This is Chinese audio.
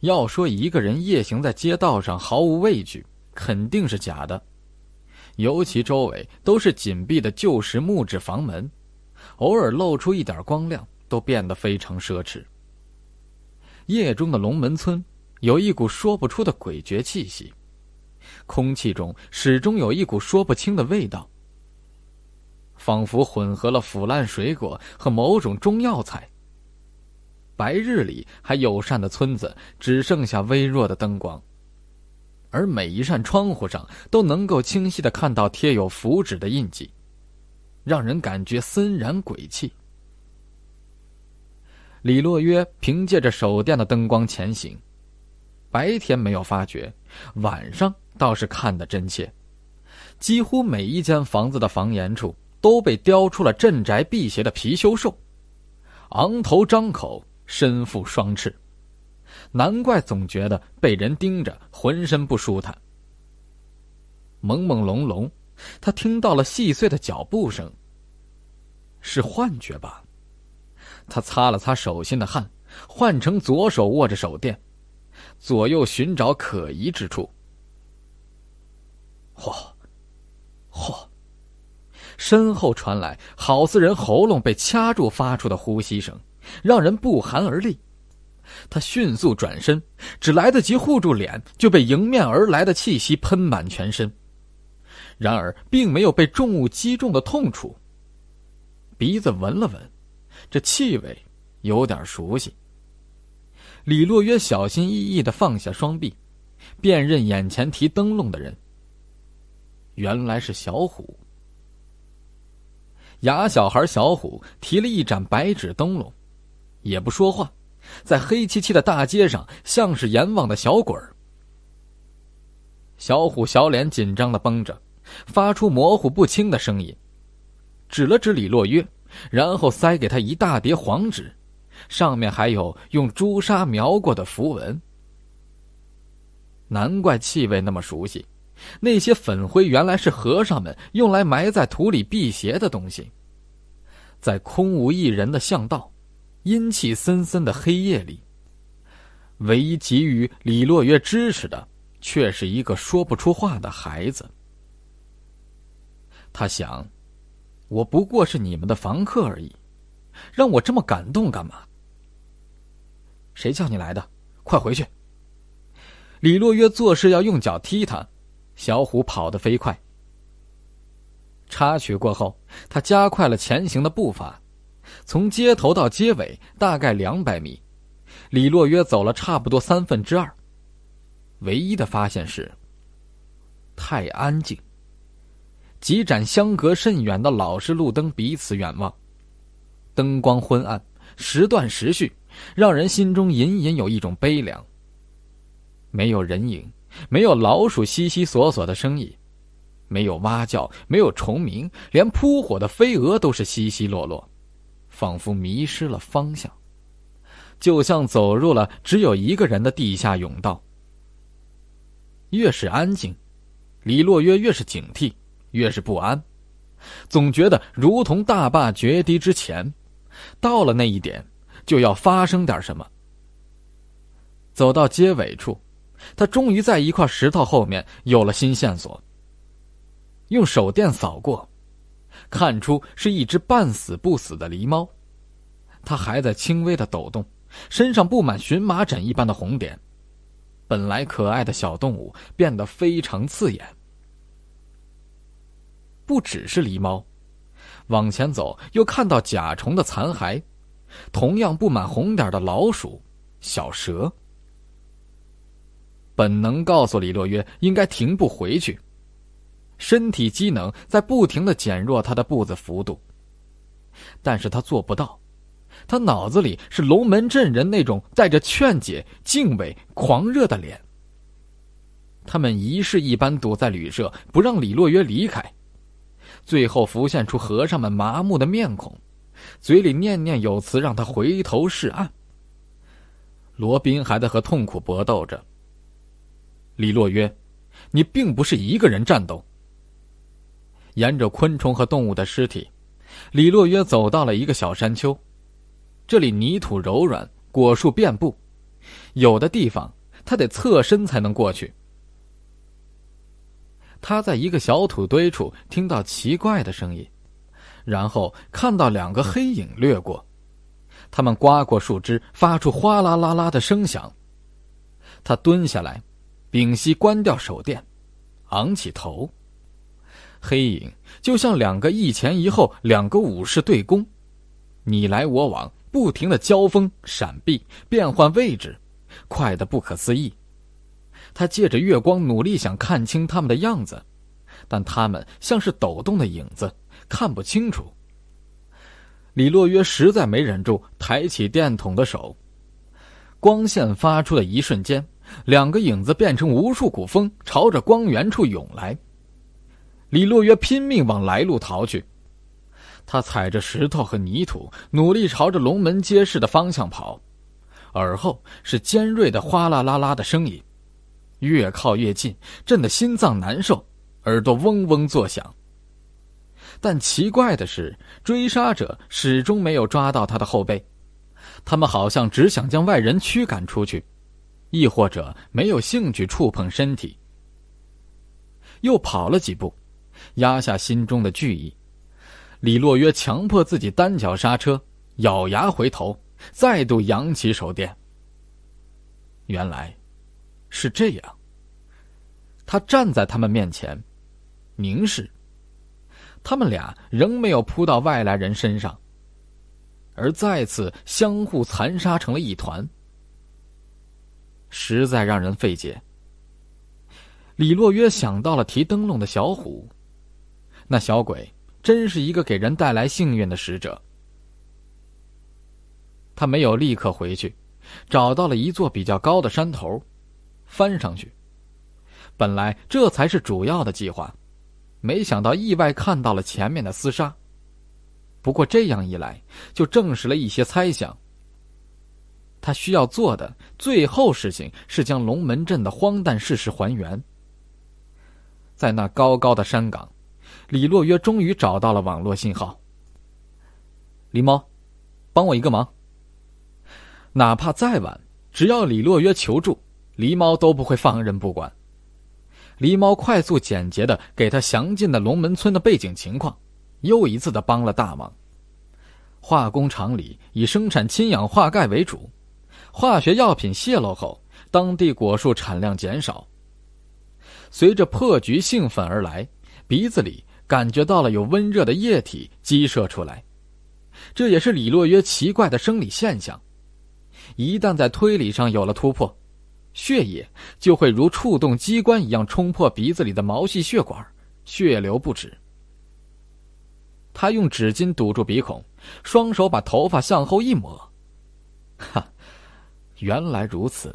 要说一个人夜行在街道上毫无畏惧，肯定是假的。尤其周围都是紧闭的旧时木质房门，偶尔露出一点光亮，都变得非常奢侈。夜中的龙门村有一股说不出的诡谲气息，空气中始终有一股说不清的味道，仿佛混合了腐烂水果和某种中药材。白日里还友善的村子，只剩下微弱的灯光，而每一扇窗户上都能够清晰的看到贴有符纸的印记，让人感觉森然鬼气。李洛约凭借着手电的灯光前行，白天没有发觉，晚上倒是看得真切，几乎每一间房子的房檐处都被雕出了镇宅辟邪的貔貅兽，昂头张口。身负双翅，难怪总觉得被人盯着，浑身不舒坦。朦朦胧胧，他听到了细碎的脚步声。是幻觉吧？他擦了擦手心的汗，换成左手握着手电，左右寻找可疑之处。嚯，嚯！身后传来好似人喉咙被掐住发出的呼吸声。让人不寒而栗。他迅速转身，只来得及护住脸，就被迎面而来的气息喷满全身。然而，并没有被重物击中的痛楚。鼻子闻了闻，这气味有点熟悉。李洛约小心翼翼的放下双臂，辨认眼前提灯笼的人。原来是小虎。哑小孩小虎提了一盏白纸灯笼。也不说话，在黑漆漆的大街上，像是阎王的小鬼儿。小虎小脸紧张的绷着，发出模糊不清的声音，指了指李洛约，然后塞给他一大叠黄纸，上面还有用朱砂描过的符文。难怪气味那么熟悉，那些粉灰原来是和尚们用来埋在土里辟邪的东西，在空无一人的巷道。阴气森森的黑夜里，唯一给予李洛约支持的，却是一个说不出话的孩子。他想：“我不过是你们的房客而已，让我这么感动干嘛？”谁叫你来的？快回去！李洛约做事要用脚踢他，小虎跑得飞快。插曲过后，他加快了前行的步伐。从街头到街尾，大概两百米，李洛约走了差不多三分之二。唯一的发现是，太安静。几盏相隔甚远的老式路灯彼此远望，灯光昏暗，时断时续，让人心中隐隐有一种悲凉。没有人影，没有老鼠悉悉索索的声音，没有蛙叫，没有虫鸣，连扑火的飞蛾都是稀稀落落。仿佛迷失了方向，就像走入了只有一个人的地下甬道。越是安静，李洛约越是警惕，越是不安，总觉得如同大坝决堤之前，到了那一点，就要发生点什么。走到街尾处，他终于在一块石头后面有了新线索。用手电扫过。看出是一只半死不死的狸猫，它还在轻微的抖动，身上布满荨麻疹一般的红点，本来可爱的小动物变得非常刺眼。不只是狸猫，往前走又看到甲虫的残骸，同样布满红点的老鼠、小蛇。本能告诉李洛约应该停步回去。身体机能在不停的减弱，他的步子幅度。但是他做不到，他脑子里是龙门镇人那种带着劝解、敬畏、狂热的脸。他们仪式一般堵在旅社，不让李洛约离开，最后浮现出和尚们麻木的面孔，嘴里念念有词，让他回头是岸。罗宾还在和痛苦搏斗着。李洛约，你并不是一个人战斗。沿着昆虫和动物的尸体，李洛约走到了一个小山丘。这里泥土柔软，果树遍布，有的地方他得侧身才能过去。他在一个小土堆处听到奇怪的声音，然后看到两个黑影掠过，他们刮过树枝，发出哗啦啦啦的声响。他蹲下来，屏息，关掉手电，昂起头。黑影就像两个一前一后两个武士对攻，你来我往，不停的交锋、闪避、变换位置，快的不可思议。他借着月光努力想看清他们的样子，但他们像是抖动的影子，看不清楚。李洛约实在没忍住，抬起电筒的手，光线发出的一瞬间，两个影子变成无数股风，朝着光源处涌来。李洛约拼命往来路逃去，他踩着石头和泥土，努力朝着龙门街市的方向跑，耳后是尖锐的哗啦啦啦的声音，越靠越近，震得心脏难受，耳朵嗡嗡作响。但奇怪的是，追杀者始终没有抓到他的后背，他们好像只想将外人驱赶出去，亦或者没有兴趣触碰身体。又跑了几步。压下心中的惧意，李洛约强迫自己单脚刹车，咬牙回头，再度扬起手电。原来，是这样。他站在他们面前，凝视。他们俩仍没有扑到外来人身上，而再次相互残杀成了一团。实在让人费解。李洛约想到了提灯笼的小虎。那小鬼真是一个给人带来幸运的使者。他没有立刻回去，找到了一座比较高的山头，翻上去。本来这才是主要的计划，没想到意外看到了前面的厮杀。不过这样一来，就证实了一些猜想。他需要做的最后事情是将龙门阵的荒诞事实还原。在那高高的山岗。李洛约终于找到了网络信号。狸猫，帮我一个忙。哪怕再晚，只要李洛约求助，狸猫都不会放任不管。狸猫快速简洁的给他详尽的龙门村的背景情况，又一次的帮了大忙。化工厂里以生产氢氧化钙为主，化学药品泄露后，当地果树产量减少。随着破局兴奋而来，鼻子里。感觉到了有温热的液体激射出来，这也是李洛约奇怪的生理现象。一旦在推理上有了突破，血液就会如触动机关一样冲破鼻子里的毛细血管，血流不止。他用纸巾堵住鼻孔，双手把头发向后一抹，哈，原来如此。